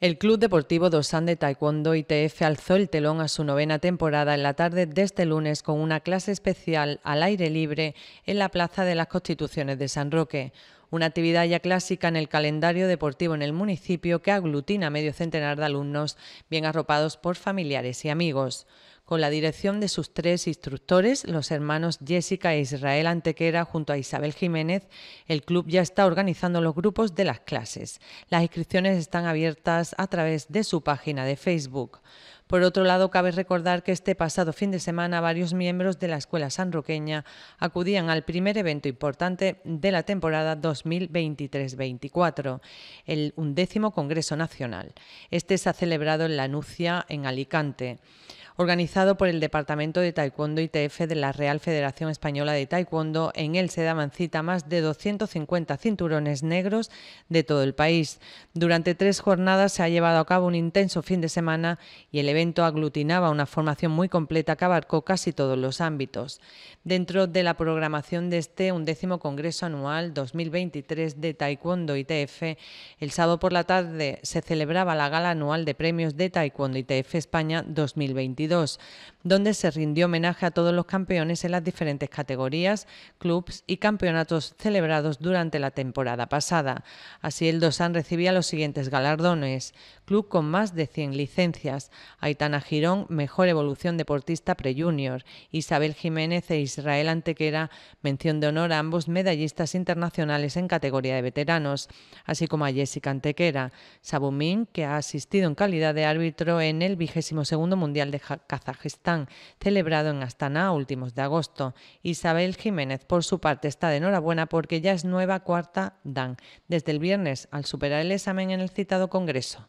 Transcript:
El Club Deportivo Dosan de Taekwondo ITF alzó el telón a su novena temporada en la tarde de este lunes con una clase especial al aire libre en la Plaza de las Constituciones de San Roque una actividad ya clásica en el calendario deportivo en el municipio que aglutina medio centenar de alumnos bien arropados por familiares y amigos con la dirección de sus tres instructores, los hermanos Jessica e Israel Antequera, junto a Isabel Jiménez, el club ya está organizando los grupos de las clases. Las inscripciones están abiertas a través de su página de Facebook. Por otro lado, cabe recordar que este pasado fin de semana varios miembros de la Escuela Sanroqueña acudían al primer evento importante de la temporada 2023-24, el undécimo Congreso Nacional. Este se ha celebrado en La Nucia, en Alicante organizado por el Departamento de Taekwondo ITF de la Real Federación Española de Taekwondo. En él se daban cita más de 250 cinturones negros de todo el país. Durante tres jornadas se ha llevado a cabo un intenso fin de semana y el evento aglutinaba una formación muy completa que abarcó casi todos los ámbitos. Dentro de la programación de este undécimo Congreso Anual 2023 de Taekwondo ITF, el sábado por la tarde se celebraba la gala anual de premios de Taekwondo ITF España 2022 donde se rindió homenaje a todos los campeones en las diferentes categorías, clubes y campeonatos celebrados durante la temporada pasada. Así el Dosan recibía los siguientes galardones. Club con más de 100 licencias, Aitana Girón, Mejor Evolución Deportista Pre-Junior, Isabel Jiménez e Israel Antequera, mención de honor a ambos medallistas internacionales en categoría de veteranos, así como a Jessica Antequera, Sabumín, que ha asistido en calidad de árbitro en el 22 Mundial de Kazajistán, celebrado en Astana a últimos de agosto. Isabel Jiménez, por su parte, está de enhorabuena porque ya es nueva cuarta DAN, desde el viernes al superar el examen en el citado Congreso.